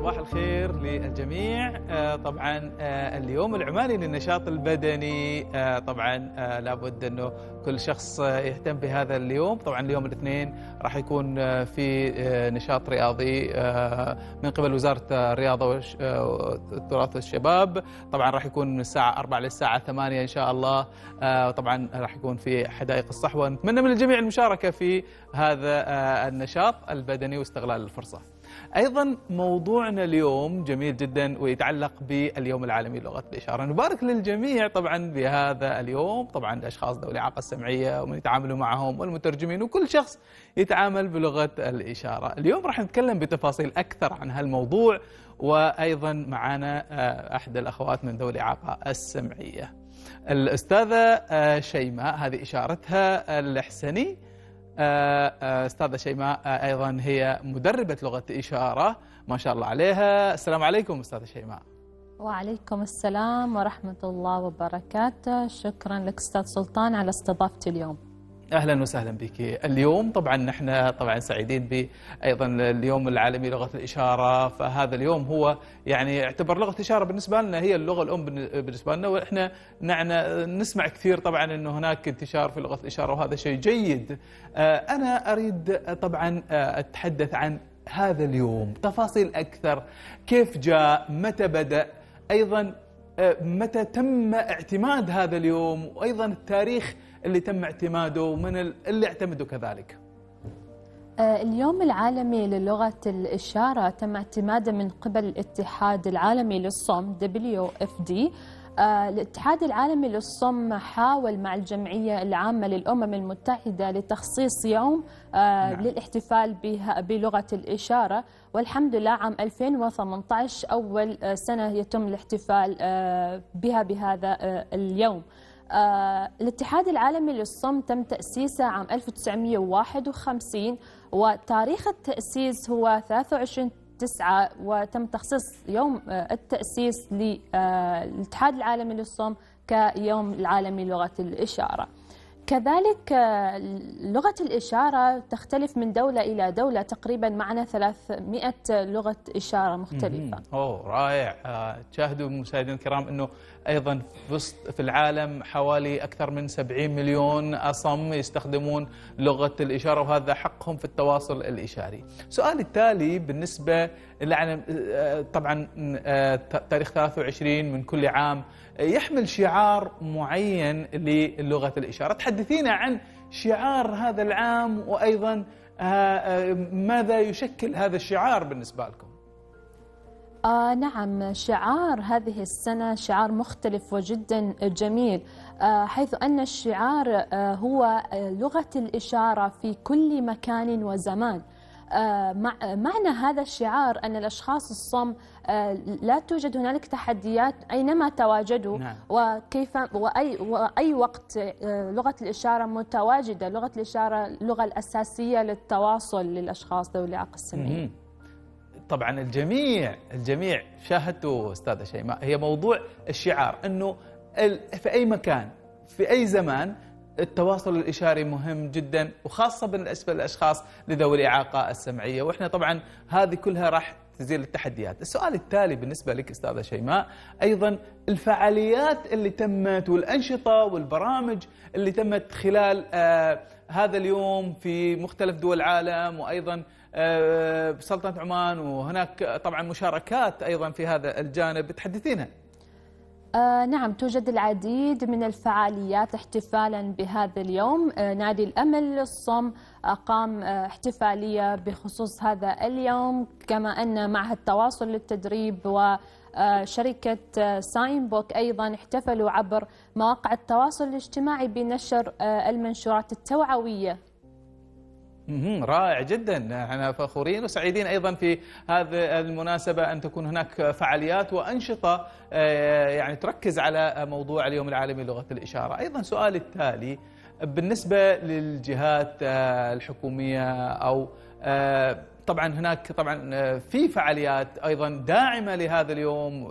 صباح الخير للجميع آه، طبعا آه، اليوم العماني للنشاط البدني آه، طبعا لابد انه كل شخص يهتم بهذا اليوم طبعا اليوم الاثنين راح يكون في نشاط رياضي من قبل وزاره الرياضه والتراث والشباب طبعا راح يكون من الساعه 4 للساعه 8 ان شاء الله طبعا راح يكون في حدائق الصحوه نتمنى من الجميع المشاركه في هذا النشاط البدني واستغلال الفرصه أيضا موضوعنا اليوم جميل جدا ويتعلق باليوم العالمي للغة الإشارة نبارك للجميع طبعا بهذا اليوم طبعا الأشخاص ذوي الإعاقة السمعية ومن يتعاملوا معهم والمترجمين وكل شخص يتعامل بلغة الإشارة اليوم راح نتكلم بتفاصيل أكثر عن هالموضوع وأيضا معنا آه، أحد الأخوات من ذوي الإعاقة السمعية الأستاذة آه، شيماء هذه إشارتها الإحسني آه، آه، استاذه شيماء آه، ايضا هي مدربه لغه اشاره ما شاء الله عليها السلام عليكم استاذه شيماء وعليكم السلام ورحمه الله وبركاته شكرا لك استاذ سلطان على استضافتي اليوم اهلا وسهلا بك اليوم طبعا نحن طبعا سعيدين ب ايضا اليوم العالمي لغه الاشاره فهذا اليوم هو يعني اعتبر لغه الاشاره بالنسبه لنا هي اللغه الام بالنسبه لنا واحنا نعنى نسمع كثير طبعا انه هناك انتشار في لغه الاشاره وهذا شيء جيد آه، انا اريد طبعا آه، اتحدث عن هذا اليوم تفاصيل اكثر كيف جاء متى بدا ايضا آه، متى تم اعتماد هذا اليوم وايضا التاريخ اللي تم اعتماده ومن اللي اعتمدوا كذلك آه، اليوم العالمي للغة الإشارة تم اعتماده من قبل الاتحاد العالمي للصم WFD آه، الاتحاد العالمي للصم حاول مع الجمعية العامة للأمم المتحدة لتخصيص يوم آه، نعم. للاحتفال بها بلغة الإشارة والحمد لله عام 2018 أول آه، سنة يتم الاحتفال بها بهذا اليوم الاتحاد العالمي للصم تم تأسيسه عام 1951 وتاريخ التأسيس هو 23 تسعة وتم تخصيص يوم آه، التأسيس للاتحاد آه، العالمي للصم كيوم العالمي لغة الإشارة كذلك آه، لغة الإشارة تختلف من دولة إلى دولة تقريبا معنا 300 لغة إشارة مختلفة أوه رائع آه، تشاهدوا مشاهدينا الكرام أنه أيضا في العالم حوالي أكثر من 70 مليون أصم يستخدمون لغة الإشارة وهذا حقهم في التواصل الإشاري سؤالي التالي بالنسبة آه، طبعا تاريخ 23 من كل عام يحمل شعار معين للغة الإشارة تحدثينا عن شعار هذا العام وأيضا آه، آه، ماذا يشكل هذا الشعار بالنسبة لكم آه نعم شعار هذه السنة شعار مختلف وجدا جميل آه حيث أن الشعار آه هو آه، لغة الإشارة في كل مكان وزمان آه، معنى هذا الشعار أن الأشخاص الصم آه، لا توجد هنالك تحديات أينما تواجدوا نعم. وكيف وأي, وأي وقت آه، لغة الإشارة متواجدة لغة الإشارة اللغة الأساسية للتواصل للأشخاص ذوي الإعاقة السمعية طبعا الجميع الجميع شاهدته أستاذة شيماء هي موضوع الشعار أنه في أي مكان في أي زمان التواصل الإشاري مهم جدا وخاصة بالنسبة للأشخاص لذوي الإعاقة السمعية وإحنا طبعا هذه كلها راح تزيل التحديات السؤال التالي بالنسبة لك أستاذة شيماء أيضا الفعاليات اللي تمت والأنشطة والبرامج اللي تمت خلال آه هذا اليوم في مختلف دول العالم وأيضا آه سلطنة عمان وهناك طبعا مشاركات أيضا في هذا الجانب تحدثينها آه نعم توجد العديد من الفعاليات احتفالا بهذا اليوم آه نادي الأمل الصم أقام آه احتفالية بخصوص هذا اليوم كما أن معهد التواصل للتدريب و آه، شركة آه، ساين بوك أيضا احتفلوا عبر مواقع التواصل الاجتماعي بنشر آه، المنشورات التوعوية رائع جدا احنا فخورين وسعيدين ايضا في هذه المناسبه ان تكون هناك فعاليات وانشطه آه، يعني تركز على موضوع اليوم العالمي للغه الاشاره ايضا سؤالي التالي بالنسبه للجهات آه، الحكوميه او آه، طبعا هناك طبعا في فعاليات ايضا داعمه لهذا اليوم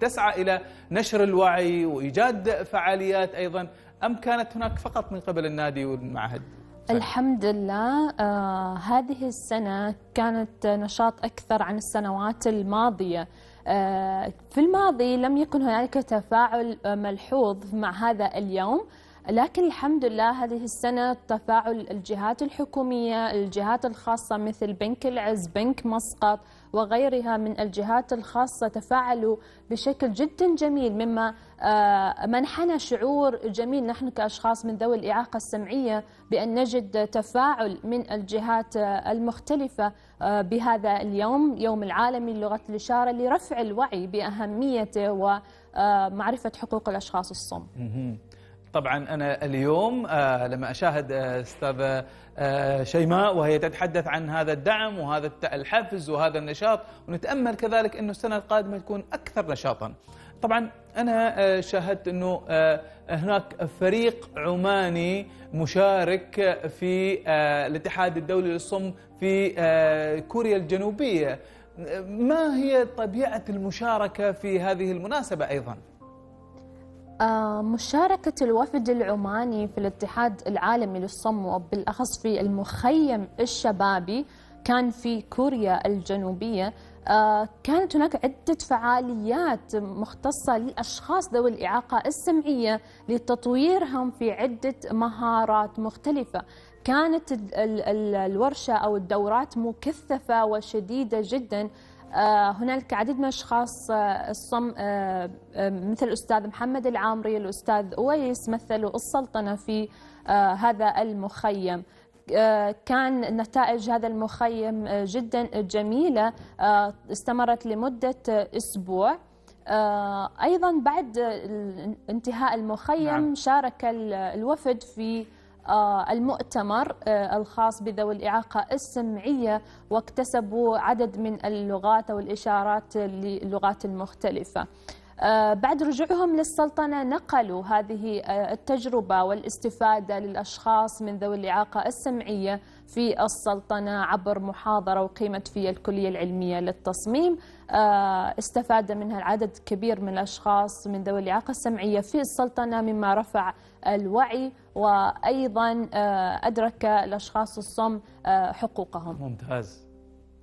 تسعى الى نشر الوعي وايجاد فعاليات ايضا ام كانت هناك فقط من قبل النادي والمعهد صحيح. الحمد لله آه هذه السنة كانت نشاط أكثر عن السنوات الماضية آه في الماضي لم يكن هنالك تفاعل ملحوظ مع هذا اليوم لكن الحمد لله هذه السنة تفاعل الجهات الحكومية الجهات الخاصة مثل بنك العز بنك مسقط وغيرها من الجهات الخاصة تفاعلوا بشكل جدا جميل مما آه، منحنا شعور جميل نحن كأشخاص من ذوي الإعاقة السمعية بأن نجد تفاعل من الجهات آه، المختلفة آه، بهذا اليوم يوم العالمي للغة الإشارة لرفع الوعي بأهميته ومعرفة حقوق الأشخاص الصم طبعا انا اليوم آه، لما اشاهد آه، استاذه آه، شيماء وهي تتحدث عن هذا الدعم وهذا الحفز وهذا النشاط ونتامل كذلك انه السنه القادمه تكون اكثر نشاطا. طبعا انا شاهدت انه هناك فريق عماني مشارك في الاتحاد الدولي للصم في كوريا الجنوبيه. ما هي طبيعه المشاركه في هذه المناسبه ايضا؟ آه، مشاركة الوفد العماني في الاتحاد العالمي للصم وبالأخص في المخيم الشبابي كان في كوريا الجنوبية آه، كانت هناك عدة فعاليات مختصة للأشخاص ذوي الإعاقة السمعية لتطويرهم في عدة مهارات مختلفة كانت الورشة أو الدورات مكثفة وشديدة جداً آه، هنالك عديد من الاشخاص آه، الصم آه، مثل الاستاذ محمد العامري الاستاذ اويس مثلوا السلطنه في هذا المخيم كان نتائج هذا المخيم جدا جميله استمرت لمده اسبوع ايضا بعد انتهاء المخيم نعم. شارك الوفد في آه، المؤتمر آه، الخاص بذوي الإعاقة السمعية واكتسبوا عدد من اللغات أو الإشارات للغات المختلفة آه، بعد رجوعهم للسلطنة نقلوا هذه التجربة والاستفادة للأشخاص من ذوي الإعاقة السمعية في السلطنة عبر محاضرة وقيمت في الكلية العلمية للتصميم آه، استفاد منها العدد كبير من الأشخاص من ذوي الإعاقة السمعية في السلطنة مما رفع الوعي وأيضا آه، أدرك الأشخاص الصم آه، حقوقهم ممتاز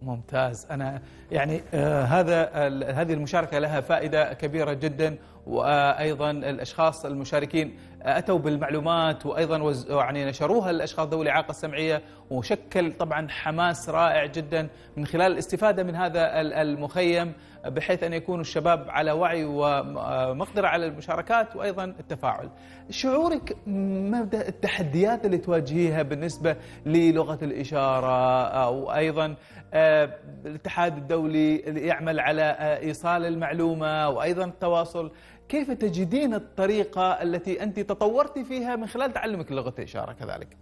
ممتاز أنا يعني هذا هذه المشاركة لها فائدة كبيرة جدا وايضا الاشخاص المشاركين اتوا بالمعلومات وايضا يعني نشروها للاشخاص ذوي الاعاقه السمعيه وشكل طبعا حماس رائع جدا من خلال الاستفاده من هذا المخيم بحيث ان يكون الشباب على وعي ومقدره على المشاركات وايضا التفاعل. شعورك مبدا التحديات اللي تواجهيها بالنسبه للغه الاشاره وايضا آه، الاتحاد الدولي اللي يعمل على آه، ايصال المعلومه وايضا التواصل كيف تجدين الطريقة التي أنت تطورت فيها من خلال تعلمك لغة الإشارة كذلك؟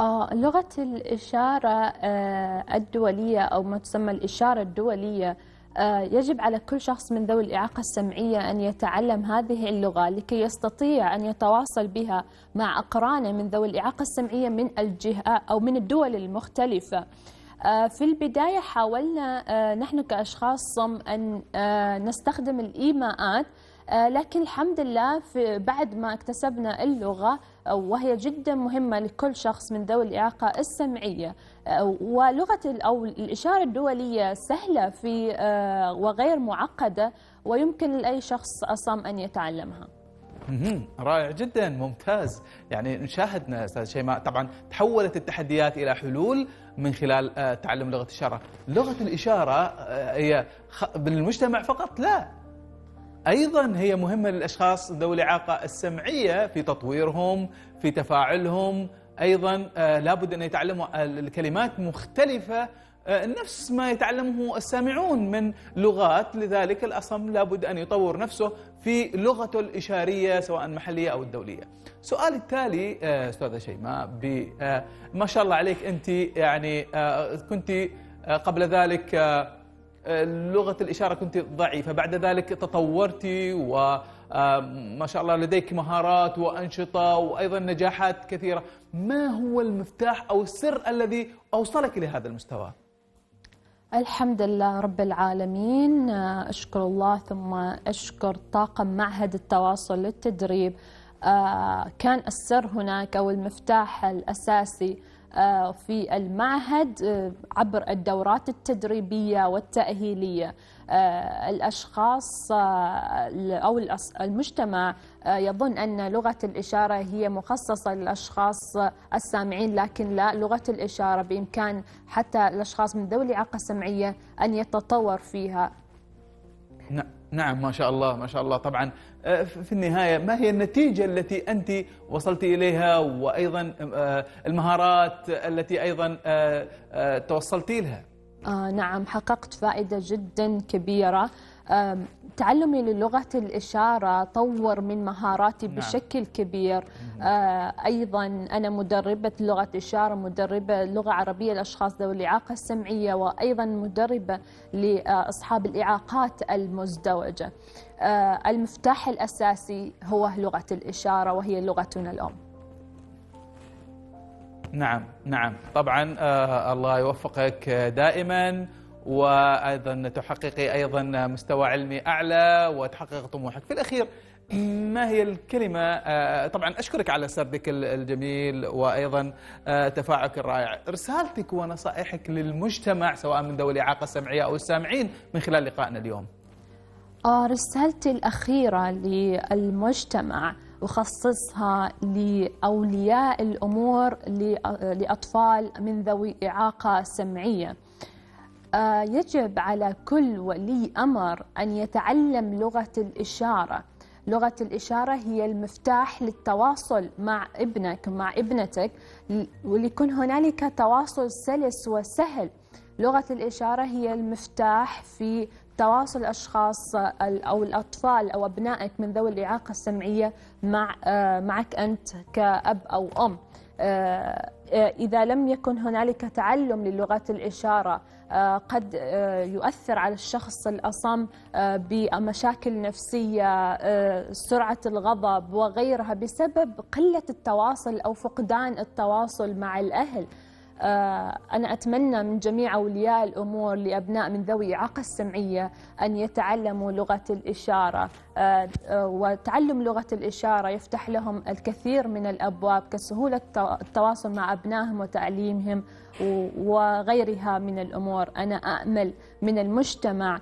آه لغة الإشارة آه الدولية أو ما تسمى الإشارة الدولية آه يجب على كل شخص من ذوي الإعاقة السمعية أن يتعلم هذه اللغة لكي يستطيع أن يتواصل بها مع أقرانه من ذوي الإعاقة السمعية من الجهة أو من الدول المختلفة آه، في البداية حاولنا آه، نحن كأشخاص صم أن آه، نستخدم الإيماءات آه، لكن الحمد لله في بعد ما اكتسبنا اللغة آه، وهي جدا مهمة لكل شخص من ذوي الإعاقة السمعية آه، ولغة أو الإشارة الدولية سهلة في وغير معقدة ويمكن لأي شخص أصم أن يتعلمها رائع جدا ممتاز يعني نشاهدنا استاذ شيماء طبعا تحولت التحديات الى حلول من خلال تعلم لغه الاشاره لغه الاشاره هي بالمجتمع فقط لا ايضا هي مهمه للاشخاص ذوي الاعاقه السمعيه في تطويرهم في تفاعلهم ايضا آه، لابد ان يتعلموا آه، الكلمات مختلفه آه، نفس ما يتعلمه السامعون من لغات لذلك الأصم لابد أن يطور نفسه في لغته الإشارية سواء محلية أو الدولية السؤال التالي أستاذة شيماء ما شاء الله عليك أنت يعني كنت قبل ذلك لغه الاشاره كنت ضعيفه بعد ذلك تطورت وما آه، شاء الله لديك مهارات وانشطه وايضا نجاحات كثيره ما هو المفتاح او السر الذي اوصلك الى هذا المستوى الحمد لله رب العالمين أشكر الله ثم أشكر طاقم معهد التواصل للتدريب آه، كان السر هناك أو المفتاح الأساسي آه، في المعهد آه، عبر الدورات التدريبية والتأهيلية آه، الأشخاص أو المجتمع يظن أن لغة الإشارة هي مخصصة للأشخاص السامعين لكن لا لغة الإشارة بإمكان حتى الأشخاص من ذوي الإعاقة السمعية أن يتطور فيها نعم نعم ما شاء الله ما شاء الله طبعا آه، في النهاية ما هي النتيجة التي أنت وصلت إليها وأيضا آه، المهارات التي أيضا آه، توصلت لها آه نعم حققت فائدة جدا كبيرة تعلمي للغة الإشارة طور من مهاراتي نعم. بشكل كبير آه، أيضا أنا مدربة لغة إشارة مدربة لغة عربية لأشخاص ذوي الإعاقة السمعية وأيضا مدربة لأصحاب الإعاقات المزدوجة آه، المفتاح الأساسي هو لغة الإشارة وهي لغتنا الأم نعم نعم طبعا آه، الله يوفقك دائما وايضا تحققي ايضا مستوى علمي اعلى وتحقق طموحك في الاخير ما هي الكلمة آه، طبعا أشكرك على سردك الجميل وأيضا آه، تفاعلك الرائع رسالتك ونصائحك للمجتمع سواء من ذوي الإعاقة السمعية أو السامعين من خلال لقائنا اليوم آه، رسالتي الأخيرة للمجتمع أخصصها لأولياء الأمور لأطفال من ذوي إعاقة سمعية آه، يجب على كل ولي امر ان يتعلم لغه الاشاره لغه الاشاره هي المفتاح للتواصل مع ابنك مع ابنتك وليكون هنالك تواصل سلس وسهل لغه الاشاره هي المفتاح في تواصل الاشخاص او الاطفال او ابنائك من ذوي الاعاقه السمعيه مع آه، معك انت كاب او ام آه، آه، إذا لم يكن هنالك تعلم للغات الإشارة آه، قد يؤثر على الشخص الأصم بمشاكل نفسية سرعة الغضب وغيرها بسبب قلة التواصل أو فقدان التواصل مع الأهل آه، أنا أتمنى من جميع أولياء الأمور لأبناء من ذوي إعاقة السمعية أن يتعلموا لغة الإشارة آه، آه، وتعلم لغة الإشارة يفتح لهم الكثير من الأبواب كسهولة التواصل مع أبنائهم وتعليمهم وغيرها من الأمور أنا أأمل من المجتمع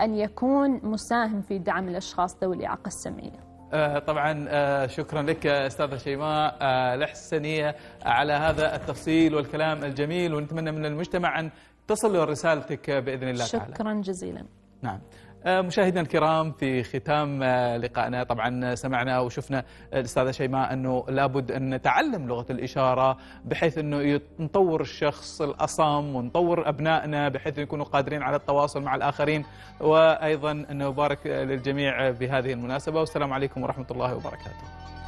أن يكون مساهم في دعم الأشخاص ذوي الإعاقة السمعية آه طبعا آه شكرا لك استاذه شيماء آه الحسنيه على هذا التفصيل والكلام الجميل ونتمنى من المجتمع ان تصل رسالتك باذن الله شكرا تعالى جزيلا نعم آه، مشاهدينا الكرام في ختام آه، لقائنا طبعا آه، سمعنا وشفنا الاستاذه شيماء انه لابد ان نتعلم لغه الاشاره بحيث انه نطور الشخص الاصم ونطور ابنائنا بحيث يكونوا قادرين على التواصل مع الاخرين وايضا أنه نبارك للجميع بهذه المناسبه والسلام عليكم ورحمه الله وبركاته.